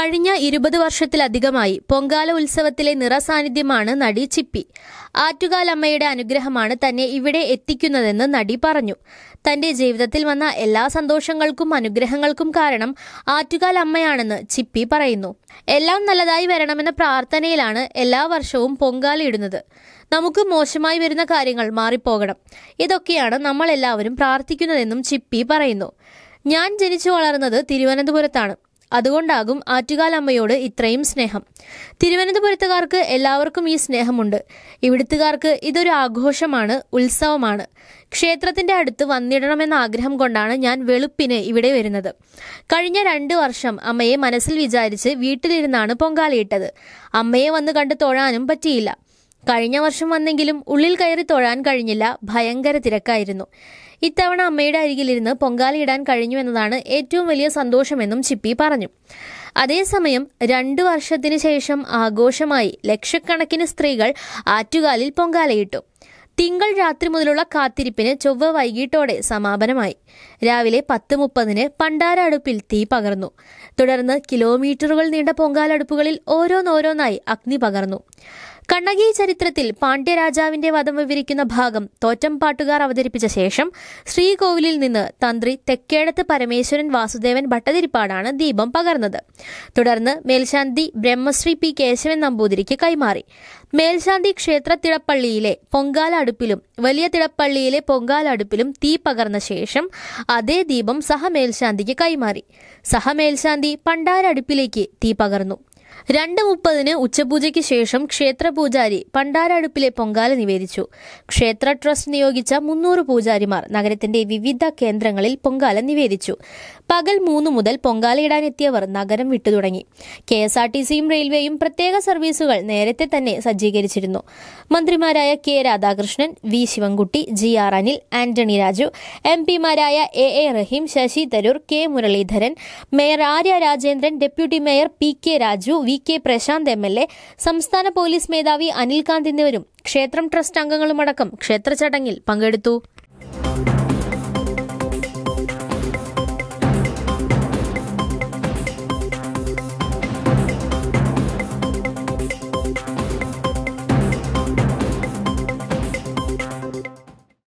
കഴിഞ്ഞ ഇരുപത് വർഷത്തിലധികമായി പൊങ്കാല ഉത്സവത്തിലെ നിറസാന്നിധ്യമാണ് നടി ചിപ്പി ആറ്റുകാലമ്മയുടെ അനുഗ്രഹമാണ് തന്നെ ഇവിടെ എത്തിക്കുന്നതെന്ന് നടി പറഞ്ഞു തന്റെ ജീവിതത്തിൽ വന്ന എല്ലാ സന്തോഷങ്ങൾക്കും അനുഗ്രഹങ്ങൾക്കും കാരണം ആറ്റുകാലമ്മയാണെന്ന് ചിപ്പി പറയുന്നു എല്ലാം നല്ലതായി വരണമെന്ന പ്രാർത്ഥനയിലാണ് എല്ലാ വർഷവും പൊങ്കാലയിടുന്നത് നമുക്ക് മോശമായി വരുന്ന കാര്യങ്ങൾ മാറിപ്പോകണം ഇതൊക്കെയാണ് നമ്മളെല്ലാവരും പ്രാർത്ഥിക്കുന്നതെന്നും ചിപ്പി പറയുന്നു ഞാൻ ജനിച്ചു വളർന്നത് തിരുവനന്തപുരത്താണ് അതുകൊണ്ടാകും ആറ്റുകാലമ്മയോട് ഇത്രയും സ്നേഹം തിരുവനന്തപുരത്തുകാർക്ക് എല്ലാവർക്കും ഈ സ്നേഹമുണ്ട് ഇവിടുത്തുകാർക്ക് ഇതൊരു ആഘോഷമാണ് ഉത്സവമാണ് ക്ഷേത്രത്തിന്റെ അടുത്ത് വന്നിടണമെന്ന ആഗ്രഹം കൊണ്ടാണ് ഞാൻ വെളുപ്പിന് ഇവിടെ വരുന്നത് കഴിഞ്ഞ രണ്ട് വർഷം അമ്മയെ മനസ്സിൽ വിചാരിച്ച് വീട്ടിലിരുന്നാണ് പൊങ്കാലയിട്ടത് അമ്മയെ വന്ന് കണ്ട് തൊഴാനും പറ്റിയില്ല കഴിഞ്ഞ വർഷം വന്നെങ്കിലും ഉള്ളിൽ കയറി തൊഴാൻ കഴിഞ്ഞില്ല ഭയങ്കര തിരക്കായിരുന്നു ഇത്തവണ അമ്മയുടെ അരികിലിരുന്ന് പൊങ്കാലയിടാൻ കഴിഞ്ഞു എന്നതാണ് ഏറ്റവും വലിയ സന്തോഷമെന്നും ചിപ്പി പറഞ്ഞു അതേസമയം രണ്ടു വർഷത്തിനു ശേഷം ആഘോഷമായി ലക്ഷക്കണക്കിന് സ്ത്രീകൾ ആറ്റുകാലിൽ പൊങ്കാലയിട്ടു തിങ്കൾ രാത്രി മുതലുള്ള കാത്തിരിപ്പിന് ചൊവ്വ വൈകിട്ടോടെ സമാപനമായി രാവിലെ പത്ത് മുപ്പതിന് പണ്ടാര അടുപ്പിൽ തീ പകർന്നു തുടർന്ന് കിലോമീറ്ററുകൾ നീണ്ട പൊങ്കാലടുപ്പുകളിൽ ഓരോന്നോരോന്നായി അഗ്നി പകർന്നു കണ്ണകി ചരിത്രത്തിൽ പാണ്ഡ്യരാജാവിന്റെ വധം വിവരിക്കുന്ന ഭാഗം പാട്ടുകാർ അവതരിപ്പിച്ച ശേഷം ശ്രീകോവിലിൽ നിന്ന് തന്ത്രി തെക്കേടത്ത് പരമേശ്വരൻ വാസുദേവൻ ഭട്ടതിരിപ്പാടാണ് ദീപം പകർന്നത് തുടർന്ന് മേൽശാന്തി ബ്രഹ്മശ്രീ പി കേശവൻ നമ്പൂതിരിക്ക് കൈമാറി മേൽശാന്തി ക്ഷേത്ര പൊങ്കാല അടുപ്പിലും വലിയ തിടപ്പള്ളിയിലെ പൊങ്കാല അടുപ്പിലും തീ പകർന്ന ശേഷം അതേ ദീപം സഹമേൽശാന്തിക്ക് കൈമാറി സഹമേൽശാന്തി പണ്ടാരടുപ്പിലേക്ക് തീ പകർന്നു രണ്ട് മുപ്പതിന് ഉച്ചപൂജയ്ക്ക് ശേഷം ക്ഷേത്ര പൂജാരി പണ്ടാരടുപ്പിലെ പൊങ്കാല നിവേദിച്ചു ക്ഷേത്ര ട്രസ്റ്റ് നിയോഗിച്ച മുന്നൂറ് പൂജാരിമാർ നഗരത്തിന്റെ വിവിധ കേന്ദ്രങ്ങളിൽ പൊങ്കാല നിവേദിച്ചു പകൽ മൂന്ന് മുതൽ പൊങ്കാലയിടാനെത്തിയവർ നഗരം വിട്ടു തുടങ്ങി കെ എസ് ആർ ടി സിയും റെയിൽവേയും പ്രത്യേക സർവീസുകൾ നേരത്തെ തന്നെ സജ്ജീകരിച്ചിരുന്നു മന്ത്രിമാരായ K Radhakrishnan V Sivankutty G R Anil Antony Raju എം പിമാരായ A A Rahim Shashi Tharoor K Muraleedharan mayor Arya Rajendran deputy mayor P K Raju V K Prashanth M L A സംസ്ഥാന പോലീസ് മേധാവി അനിൽകാന്ത് എന്നിവരും ക്ഷേത്രം ട്രസ്റ്റ് അംഗങ്ങളുമടക്കം ക്ഷേത്ര ചടങ്ങിൽ പങ്കെടുത്തു